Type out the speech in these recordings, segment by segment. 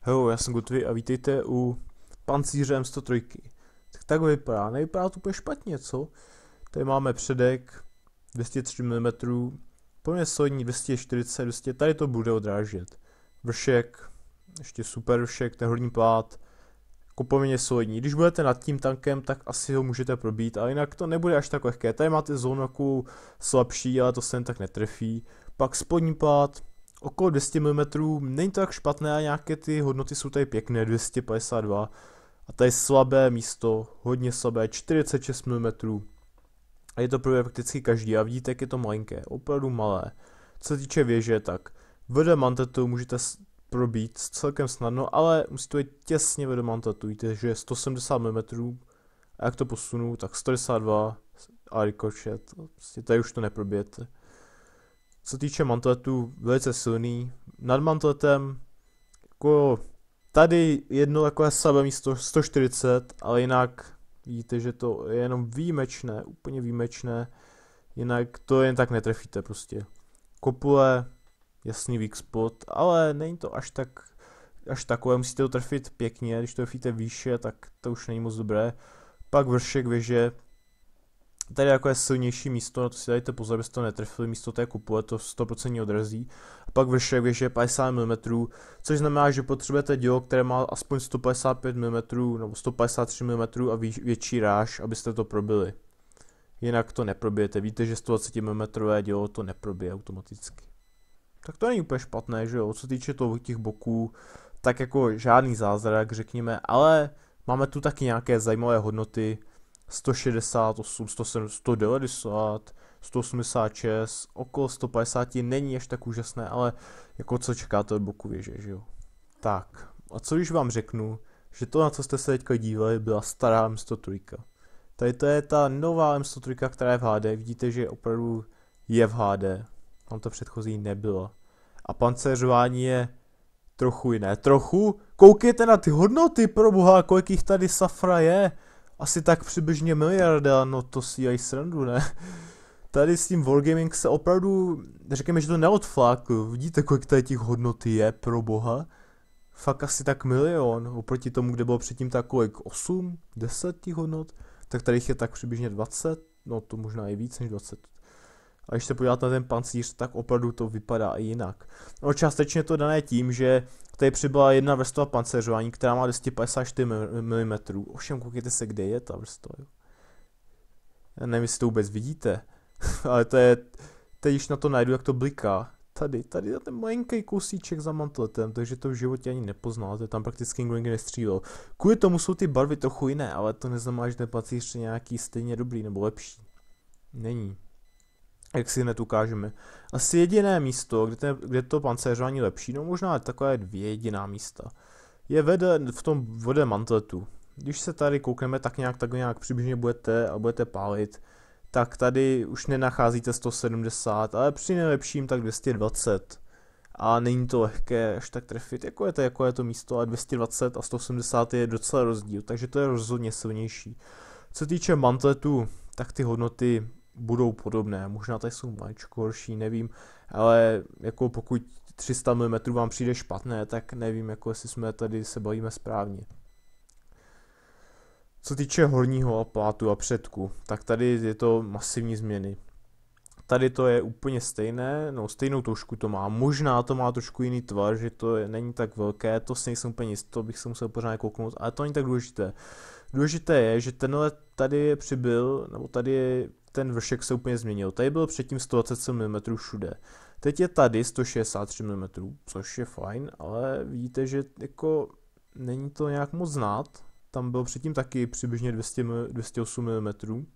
Hello, já jsem Gutvy a vítejte u pancíře 103. Tak tak vypadá, nevypadá to úplně špatně, co? Tady máme předek 203 mm, plně solidní 240, 200, tady to bude odrážet. Vršek, ještě super vršek, ten horní plát, jako poměrně solidní. Když budete nad tím tankem, tak asi ho můžete probít, ale jinak to nebude až tak lehké. Tady máte zónu slabší, ale to se jen tak netrefí. Pak spodní plát, okolo 200 mm, není to tak špatné a nějaké ty hodnoty jsou tady pěkné, 252. A tady slabé místo, hodně slabé, 46 mm. A je to pro prakticky každý a vidíte, jak je to malinké, opravdu malé. Co se týče věže, tak vedle mantetu můžete probít celkem snadno, ale musí to být těsně vedle mantetu, víte, že 170 mm. A jak to posunu, tak 162 a rikošet, prostě tady už to neprobijete. Co týče mantletu, velice silný. Nad mantletem, jako tady jedno takové slabé místo 140, ale jinak vidíte, že to je jenom výjimečné, úplně výjimečné. Jinak to jen tak netrefíte prostě. Kopule, jasný weak spot, ale není to až tak až takové, musíte to trefit pěkně, když to trefíte výše, tak to už není moc dobré. Pak vršek věže, tady jako je silnější místo, na no to si dajte pozor, abyste to netrefili, místo té kupole to 100% odrazí. A pak vršek je 50 mm, což znamená, že potřebujete dílo, které má aspoň 155 mm nebo 153 mm a větší ráž, abyste to probili. Jinak to neprobijete, víte, že 120 mm dílo to neprobije automaticky. Tak to není úplně špatné, že jo, co týče toho těch boků, tak jako žádný zázrak, řekněme, ale máme tu taky nějaké zajímavé hodnoty, 168, 170, 190, 186, okolo 150 není až tak úžasné, ale jako co čekáte od boku věže, že jo. Tak, a co když vám řeknu, že to, na co jste se teďka dívali, byla stará M103. Tady to je ta nová M103, která je v HD, vidíte, že opravdu je v HD, tam to předchozí nebylo. A pancéřování je trochu jiné, trochu? Koukejte na ty hodnoty, pro boha, kolik jich tady safra je asi tak přibližně miliarda, no to si aj srandu, ne? Tady s tím Wargaming se opravdu, řekněme, že to neodflákl. Vidíte, kolik tady těch hodnoty je, pro boha. Fakt asi tak milion, oproti tomu, kde bylo předtím tak kolik, 8, 10 těch hodnot, tak tady je tak přibližně 20, no to možná i víc než 20. A když se podíváte na ten pancíř, tak opravdu to vypadá i jinak. No částečně to dané tím, že tady přibyla jedna vrstva pancéřování, která má 254 mm. Ovšem, koukejte se, kde je ta vrstva. Jo. Já nevím, jestli to vůbec vidíte, ale to je, teď když na to najdu, jak to bliká. Tady, tady je ten malinký kousíček za mantletem, takže to v životě ani nepoznáte, tam prakticky nikdo nikdy nestřílel. Kvůli tomu jsou ty barvy trochu jiné, ale to neznamená, že ten pancíř je nějaký stejně dobrý nebo lepší. Není jak si hned ukážeme. Asi jediné místo, kde, ten, kde to pancéřování lepší, no možná takové dvě jediná místa, je vede, v tom vode mantletu. Když se tady koukneme, tak nějak, tak nějak přibližně budete a budete pálit, tak tady už nenacházíte 170, ale při nejlepším tak 220. A není to lehké až tak trefit, jako je to, jako je to místo, a 220 a 180 je docela rozdíl, takže to je rozhodně silnější. Co týče mantletu, tak ty hodnoty budou podobné, možná tady jsou maličko horší, nevím, ale jako pokud 300 mm vám přijde špatné, tak nevím, jako jestli jsme tady se bavíme správně. Co týče horního plátu a předku, tak tady je to masivní změny. Tady to je úplně stejné, no stejnou trošku to má, možná to má trošku jiný tvar, že to je, není tak velké, to si nejsem úplně jistý, to bych se musel pořád kouknout, ale to není tak důležité. Důležité je, že tenhle tady je přibyl, nebo tady je ten vršek se úplně změnil. Tady byl předtím 127 mm všude. Teď je tady 163 mm, což je fajn, ale vidíte, že jako není to nějak moc znát. Tam byl předtím taky přibližně 200, 208 mm, mm.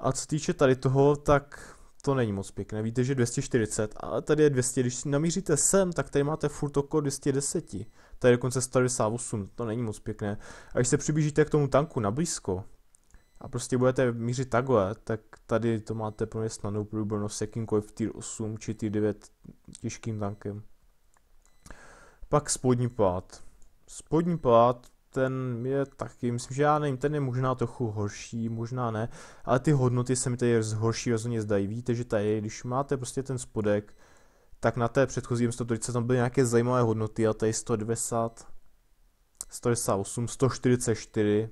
A co týče tady toho, tak to není moc pěkné. Víte, že 240, ale tady je 200. Když si namíříte sem, tak tady máte furt okolo 210. Tady je dokonce 198, to není moc pěkné. A když se přiblížíte k tomu tanku na blízko, a prostě budete mířit takhle, tak tady to máte plně snadnou průbornost s jakýmkoliv tier 8 či tier 9 těžkým tankem. Pak spodní plát. Spodní plát, ten je taky, myslím, že já nevím, ten je možná trochu horší, možná ne, ale ty hodnoty se mi tady horší rozhodně zdají. Víte, že tady, když máte prostě ten spodek, tak na té předchozí 130 tam byly nějaké zajímavé hodnoty a tady 190, 198, 144,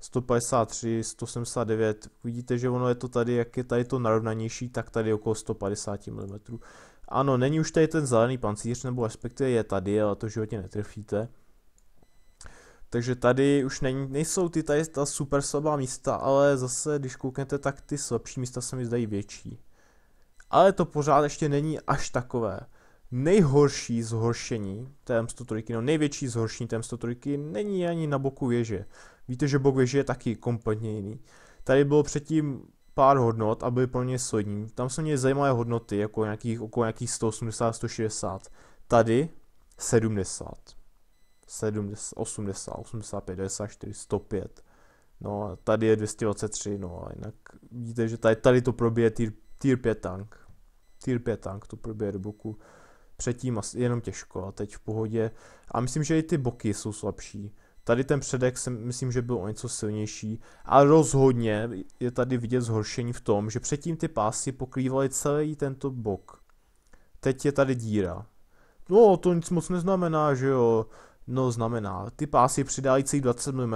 153, 179. Vidíte, že ono je to tady, jak je tady to narovnanější, tak tady okolo 150 mm. Ano, není už tady ten zelený pancíř, nebo respektive je tady, ale to životě netrefíte. Takže tady už není, nejsou ty tady ta super slabá místa, ale zase když kouknete, tak ty slabší místa se mi zdají větší. Ale to pořád ještě není až takové nejhorší zhoršení tém 103 no největší zhoršení tém 103 není ani na boku věže. Víte, že bok věže je taky kompletně jiný. Tady bylo předtím pár hodnot a byly plně solidní. Tam jsou mě zajímavé hodnoty, jako nějakých, okolo nějakých 180, 160. Tady 70. 70, 80, 85, 94, 105. No a tady je 223, no a jinak vidíte, že tady, tady to probíje tier, tier 5 tank. Tier 5 tank to probíje do boku předtím asi jenom těžko, a teď v pohodě. A myslím, že i ty boky jsou slabší. Tady ten předek si myslím, že byl o něco silnější. A rozhodně je tady vidět zhoršení v tom, že předtím ty pásy pokrývaly celý tento bok. Teď je tady díra. No, to nic moc neznamená, že jo. No, znamená. Ty pásy přidávají celý 20 mm.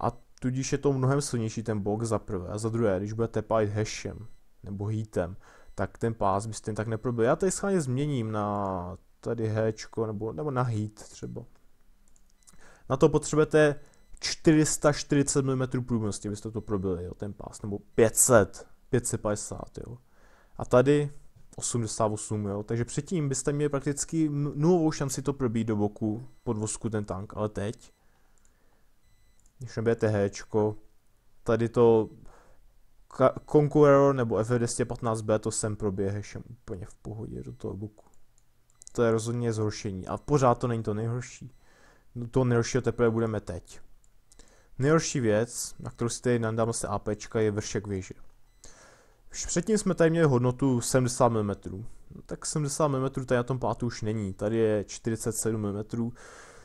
A tudíž je to mnohem silnější ten bok za prvé. A za druhé, když budete pálit hashem nebo heatem, tak ten pás by stejně tak neprobil. Já tady schválně změním na tady H, nebo, nebo na heat třeba. Na to potřebujete 440 mm průměrnosti, abyste to probili, jo, ten pás, nebo 500, 550, jo. A tady 88, jo, takže předtím byste měli prakticky nulovou šanci to probít do boku, pod vosku ten tank, ale teď, když nebudete H, tady to Conqueror nebo F215B to sem proběheš úplně v pohodě do toho boku. To je rozhodně zhoršení a pořád to není to nejhorší. No to nejhoršího teprve budeme teď. Nejhorší věc, na kterou si tady nandám se AP, je vršek věže. Předtím jsme tady měli hodnotu 70 mm. No, tak 70 mm tady na tom pátu už není, tady je 47 mm,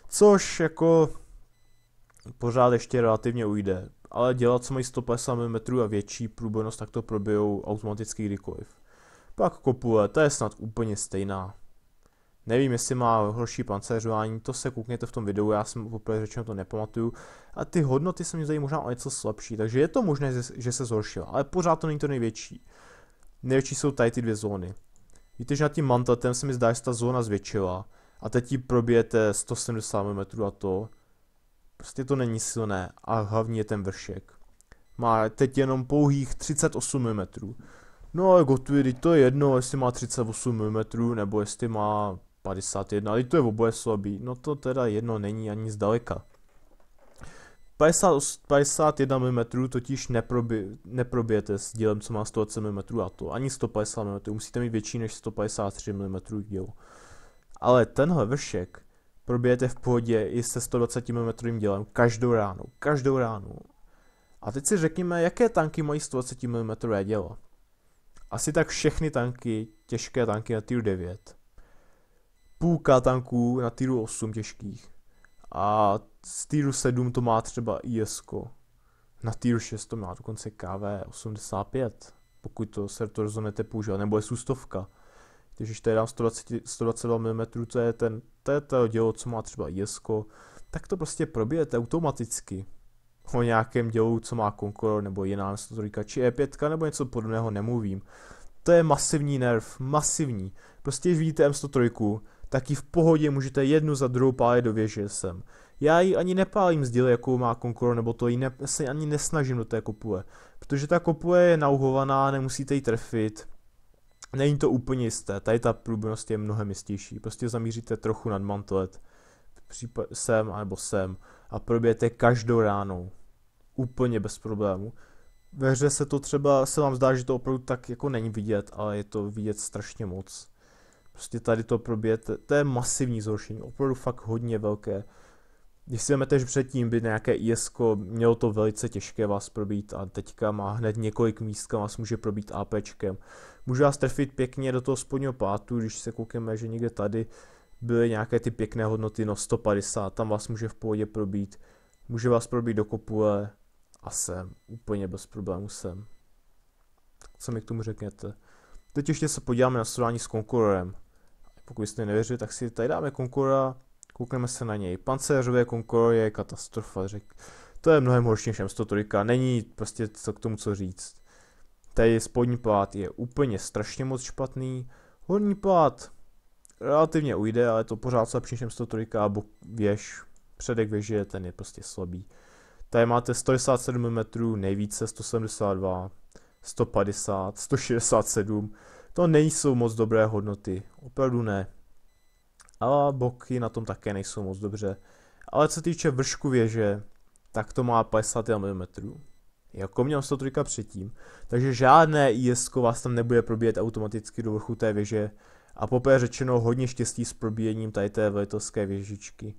což jako pořád ještě relativně ujde ale dělat, co mají 150 mm a větší průbojnost, tak to probijou automaticky kdykoliv. Pak kopule, to je snad úplně stejná. Nevím, jestli má horší pancéřování, to se koukněte v tom videu, já jsem poprvé řečeno to nepamatuju. A ty hodnoty se mi zdají možná o něco slabší, takže je to možné, že se zhoršila, ale pořád to není to největší. Největší jsou tady ty dvě zóny. Víte, že nad tím mantletem se mi zdá, že ta zóna zvětšila. A teď ji probijete 170 mm a to. Prostě to není silné a hlavně je ten vršek. Má teď jenom pouhých 38 mm. No a jako Gotuidi to je jedno, jestli má 38 mm nebo jestli má 51, ale to je oboje slabý. No to teda jedno není ani zdaleka. 50, 51 mm totiž neprobě, neprobijete s dílem, co má 120 mm a to ani 150 mm, musíte mít větší než 153 mm díl. Ale tenhle vršek probijete v pohodě i se 120 mm dělem každou ránu, každou ránu. A teď si řekněme, jaké tanky mají 120 mm dělo. Asi tak všechny tanky, těžké tanky na týru 9. Půlka tanků na týru 8 těžkých. A z týru 7 to má třeba IS. Na týru 6 to má dokonce KV 85, pokud to se to rozhodnete používat, nebo je sustovka. Když tady dám 120, 122 mm, to je ten, to je to dělo, co má třeba Jesko, tak to prostě probijete automaticky. O nějakém dělu, co má Concord nebo jiná 103 či E5 nebo něco podobného nemluvím. To je masivní nerv, masivní. Prostě když vidíte M103, tak ji v pohodě můžete jednu za druhou pálit do věže sem. Já ji ani nepálím z díly, jakou má Concord, nebo to ji ne, se ani nesnažím do té kopule. Protože ta kopule je nauhovaná, nemusíte ji trefit není to úplně jisté, tady ta průbnost je mnohem jistější, prostě zamíříte trochu nad mantlet, případ, sem nebo sem a probějete každou ránou, úplně bez problému. Ve hře se to třeba, se vám zdá, že to opravdu tak jako není vidět, ale je to vidět strašně moc. Prostě tady to probějete, to je masivní zhoršení, opravdu fakt hodně velké. Když si že předtím by nějaké IS mělo to velice těžké vás probít a teďka má hned několik míst, kam vás může probít APčkem. Může vás trefit pěkně do toho spodního pátu, když se koukneme, že někde tady byly nějaké ty pěkné hodnoty, no 150, tam vás může v pohodě probít. Může vás probít do kopule a sem, úplně bez problémů sem. Tak co mi k tomu řeknete? Teď ještě se podíváme na srovnání s konkurorem. Pokud jste nevěřili, tak si tady dáme konkurora, Koukneme se na něj. Pancéřové konkoro je katastrofa, řek. To je mnohem horší než M103, není prostě co k tomu co říct. Tady spodní plát je úplně strašně moc špatný. Horní plát relativně ujde, ale to pořád slabší než M103 a věž, předek věže, ten je prostě slabý. Tady máte 167 mm, nejvíce 172, 150, 167. To nejsou moc dobré hodnoty, opravdu ne. A boky na tom také nejsou moc dobře. Ale co týče vršku věže, tak to má 50 mm. Jako měl 103 předtím, takže žádné is vás tam nebude probíjet automaticky do vrchu té věže. A poprvé řečeno hodně štěstí s probíjením tady té velitelské věžičky.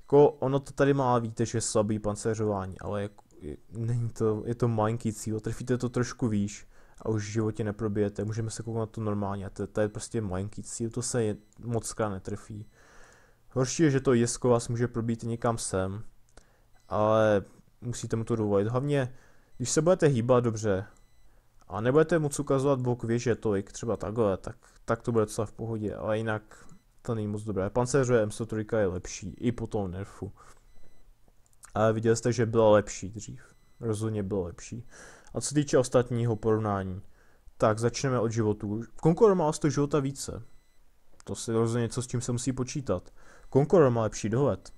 Jako ono to tady má, víte, že je slabý pancéřování, ale jako, je, není to, je to malinký cíl, trefíte to trošku výš a už v životě neprobijete, můžeme se koukat na to normálně a to, to je prostě malinký cíl, to se je, moc krát netrfí. Horší je, že to jesko vás může probít někam sem, ale musíte mu to dovolit. Hlavně, když se budete hýbat dobře a nebudete moc ukazovat bok věže tolik, třeba takhle, tak, tak to bude docela v pohodě, ale jinak to není moc dobré. Pancerře M103 je lepší, i po tom nerfu. Ale viděli jste, že byla lepší dřív. Rozhodně byla lepší. A co se týče ostatního porovnání, tak začneme od životů. Conqueror má o 100 života více. To si rozhodně něco, s čím se musí počítat. Conqueror má lepší dohled.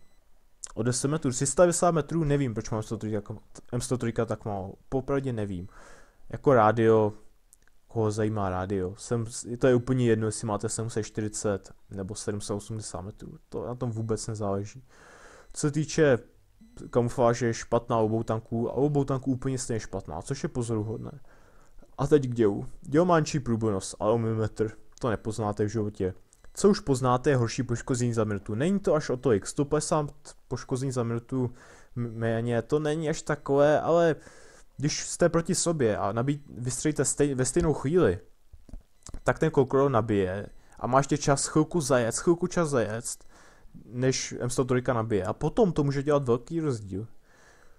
O 10 metrů, 390 metrů, nevím, proč mám jako M103 tak málo. Popravdě nevím. Jako rádio, koho zajímá rádio. Sem, to je úplně jedno, jestli máte 740 nebo 780 metrů. To na tom vůbec nezáleží. Co se týče kamufláže je špatná obou tanků a obou tanků úplně stejně špatná, což je pozoruhodné. A teď k dělu. Děl má nižší průbojnost, ale o milimetr. To nepoznáte v životě. Co už poznáte je horší poškození za minutu. Není to až o tolik, 150 poškození za minutu méně, to není až takové, ale když jste proti sobě a nabí, vystřelíte stej, ve stejnou chvíli, tak ten kokoro nabije a máš tě čas chvilku zajet, chvilku čas zajet než M103 nabije. A potom to může dělat velký rozdíl.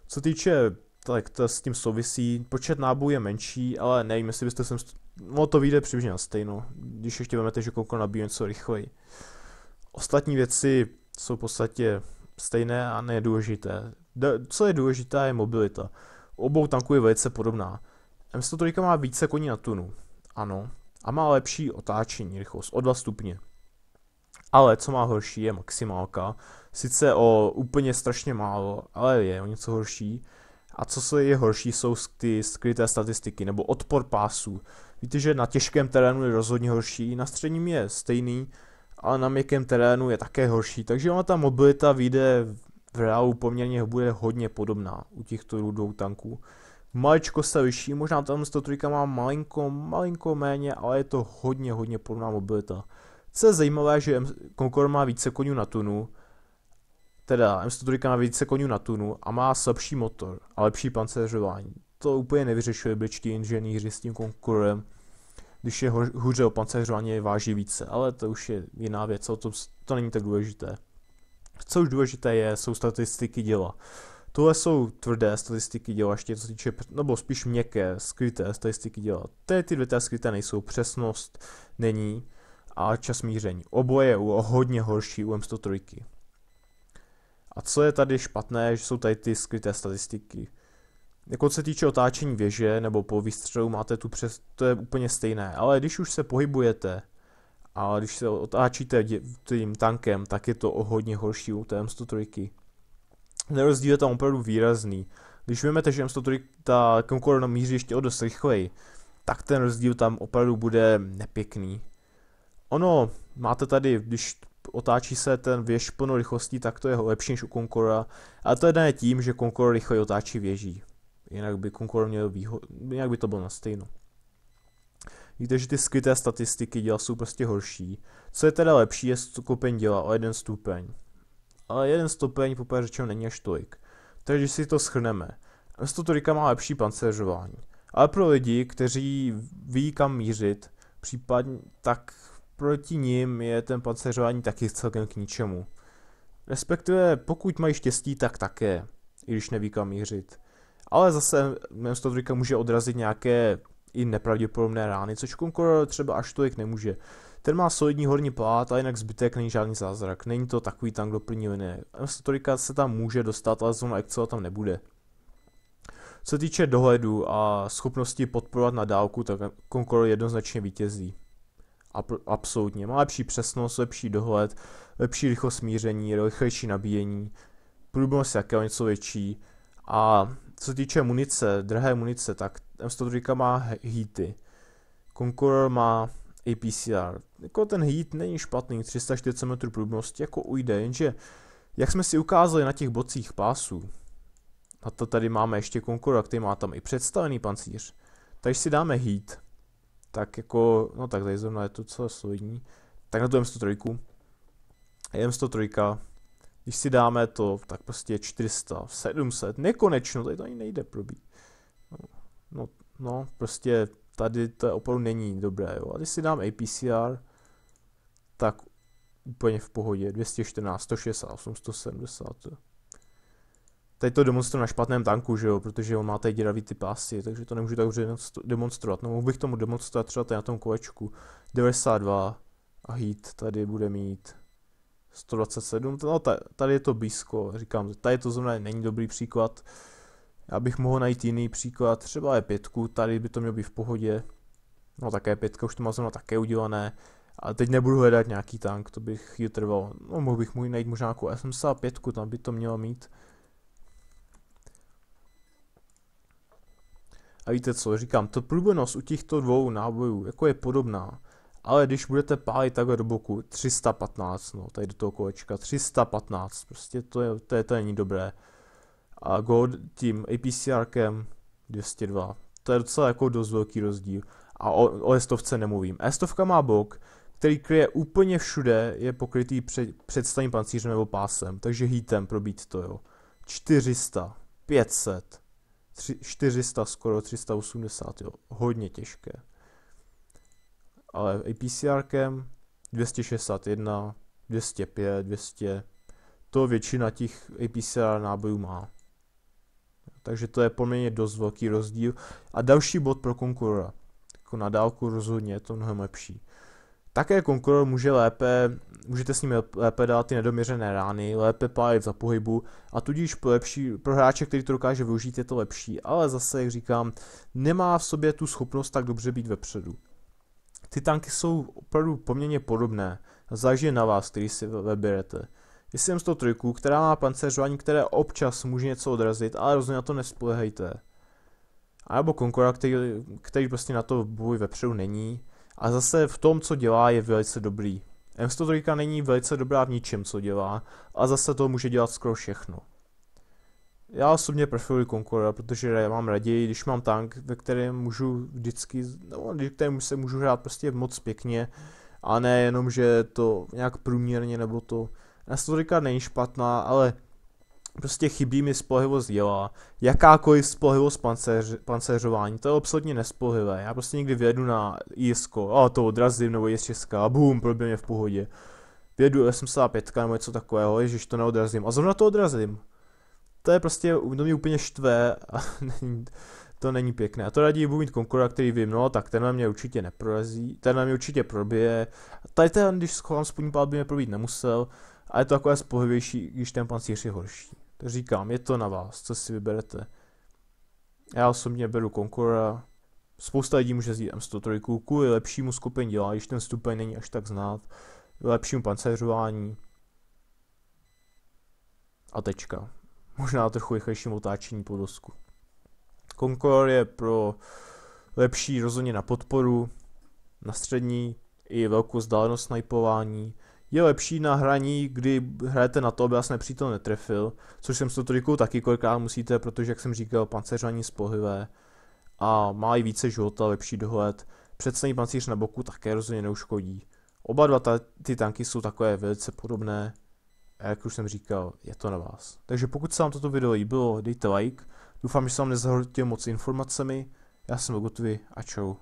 Co týče, tak to s tím souvisí, počet nábojů je menší, ale nevím, jestli byste sem... No to vyjde přibližně na stejno, když ještě vezmete, že kolko nabíjí něco rychleji. Ostatní věci jsou v podstatě stejné a nedůležité. Co je důležité je mobilita. U obou tanků je velice podobná. M103 má více koní na tunu, ano, a má lepší otáčení rychlost o 2 stupně. Ale co má horší je maximálka. Sice o úplně strašně málo, ale je o něco horší. A co se je horší, jsou ty skryté statistiky, nebo odpor pásů. Víte, že na těžkém terénu je rozhodně horší, na středním je stejný, ale na měkkém terénu je také horší, takže ona ta mobilita vyjde v reálu poměrně bude hodně podobná u těchto dvou tanků. Maličko se vyšší, možná tam 103 má malinko, malinko méně, ale je to hodně, hodně podobná mobilita. Co je zajímavé, že Concorde má více koní na tunu, teda M103 má více koní na tunu a má slabší motor a lepší pancéřování. To úplně nevyřešuje bličtí inženýři s tím Concordem, když je hůře o pancéřování váží více, ale to už je jiná věc, o to, to není tak důležité. Co už důležité je, jsou statistiky děla. Tohle jsou tvrdé statistiky děla, ještě co týče, nebo spíš měkké, skryté statistiky děla. Ty, ty dvě skryté nejsou, přesnost není, a čas míření. Oboje je hodně horší u M103. A co je tady špatné, že jsou tady ty skryté statistiky. Jako se týče otáčení věže nebo po výstřelu máte tu přes, to je úplně stejné, ale když už se pohybujete a když se otáčíte tím tankem, tak je to o hodně horší u té M103. Ten rozdíl je tam opravdu výrazný. Když vemete, že M103 ta Concorde míří ještě o dost rychleji, tak ten rozdíl tam opravdu bude nepěkný. Ono, máte tady, když otáčí se ten věž plno rychlostí, tak to je lepší než u Concora. A to je dané tím, že Concora rychleji otáčí věží. Jinak by Concora měl výhodu, jinak by to bylo na stejno. Víte, že ty skryté statistiky děla jsou prostě horší. Co je teda lepší, je stupeň děla o jeden stupeň. Ale jeden stupeň, poprvé řečeno, není až tolik. Takže si to schrneme. Město má lepší pancéřování. Ale pro lidi, kteří ví kam mířit, případně tak proti ním je ten pancéřování taky celkem k ničemu. Respektive pokud mají štěstí, tak také, i když neví kam mířit. Ale zase M103 může odrazit nějaké i nepravděpodobné rány, což Conqueror třeba až tolik nemůže. Ten má solidní horní plát a jinak zbytek není žádný zázrak. Není to takový tank doplní doplňovaný. M103 se tam může dostat, ale zóna Excel tam nebude. Co se týče dohledu a schopnosti podporovat na dálku, tak Conqueror jednoznačně vítězí absolutně. Má lepší přesnost, lepší dohled, lepší rychlost míření, rychlejší nabíjení, je o něco větší. A co se týče munice, drahé munice, tak M103 má heaty. Conqueror má APCR. Jako ten heat není špatný, 340 metrů průbnosti, jako ujde, jenže jak jsme si ukázali na těch bocích pásů, a to tady máme ještě Conqueror, který má tam i představený pancíř, takže si dáme heat tak jako, no tak tady zrovna je to celé solidní. Tak na tu M103. M103, když si dáme to, tak prostě 400, 700, nekonečno, tady to ani nejde probít. No, no, no prostě tady to opravdu není dobré, jo. A když si dám APCR, tak úplně v pohodě, 214, 168, 170, jo. Teď to demonstruji na špatném tanku, že jo, protože on má tady děravý ty pásy, takže to nemůžu tak dobře demonstrovat. No mohl bych tomu demonstrovat třeba tady na tom kolečku. 92 a hit tady bude mít 127, no tady je to blízko, říkám, tady to zrovna není dobrý příklad. Já bych mohl najít jiný příklad, třeba je 5 tady by to mělo být v pohodě. No také e pětka už to má zrovna také udělané. A teď nebudu hledat nějaký tank, to bych chvíli trval. No mohl bych mu najít možná jako SM5, tam by to mělo mít. A víte co, říkám, to průbojnost u těchto dvou nábojů jako je podobná, ale když budete pálit takhle do boku, 315, no, tady do toho kolečka, 315, prostě to, je, to, je, to není dobré. A gold tím APCRkem 202, to je docela jako dost velký rozdíl. A o, o estovce nemluvím. Estovka má bok, který kryje úplně všude, je pokrytý před, představním pancířem nebo pásem, takže hítem probít to, jo. 400, 500, tři, 400, skoro 380, jo. Hodně těžké. Ale i PCRkem 261, 205, 200, to většina těch APCR nábojů má. Takže to je poměrně dost velký rozdíl. A další bod pro konkurora. Jako na dálku rozhodně je to mnohem lepší. Také konkurent může lépe, můžete s ním lépe dát ty nedoměřené rány, lépe pálit za pohybu a tudíž pro, lepší, pro hráče, který to dokáže využít, je to lepší, ale zase, jak říkám, nemá v sobě tu schopnost tak dobře být vepředu. Ty tanky jsou opravdu poměrně podobné, záleží na vás, který si vyberete. toho trojku, která má panceřování, které občas může něco odrazit, ale rozhodně na to nespolehejte. A nebo Concora, který, který prostě na to boj vepředu není, a zase v tom, co dělá, je velice dobrý. M103 není velice dobrá v ničem, co dělá a zase to může dělat skoro všechno. Já osobně preferuji Concorda, protože já mám raději, když mám tank, ve kterém můžu vždycky, no, ve kterém se můžu hrát prostě moc pěkně a ne jenom, že to nějak průměrně nebo to. M103 není špatná, ale Prostě chybí mi spolehlivost děla. Jakákoliv spolehlivost panceř, pancéřování, to je absolutně nespolehlivé. Já prostě někdy vědu na jisko, a to odrazím, nebo je česká, a bum, problém mě v pohodě. Vyjedu 85 nebo něco takového, ježiš, to neodrazím. A zrovna to odrazím. To je prostě, to mě úplně štve a to není pěkné. A to raději budu mít konkura, který vím, no tak na mě určitě neprorazí, na mě určitě probije. Tady ten, když schovám spodní pád, by mě probít nemusel. A je to takové spohyvější, když ten pancíř je horší. Tak říkám, je to na vás, co si vyberete. Já osobně beru Concora. Spousta lidí může zjít M103, kvůli lepšímu skupení dělá, když ten stupeň není až tak znát, lepšímu pancéřování. A tečka. Možná trochu rychlejším otáčení po dosku. je pro lepší rozhodně na podporu, na střední i velkou vzdálenost snipování, je lepší na hraní, kdy hrajete na to, aby vás nepřítel netrefil, což jsem s tou trojkou taky kolikrát musíte, protože jak jsem říkal, pancéřování spohyvé a má i více života, lepší dohled. Představní pancíř na boku také rozhodně neuškodí. Oba dva ta, ty tanky jsou takové velice podobné a jak už jsem říkal, je to na vás. Takže pokud se vám toto video líbilo, dejte like, doufám, že jsem vám nezahrotil moc informacemi, já jsem Logotvy a čau.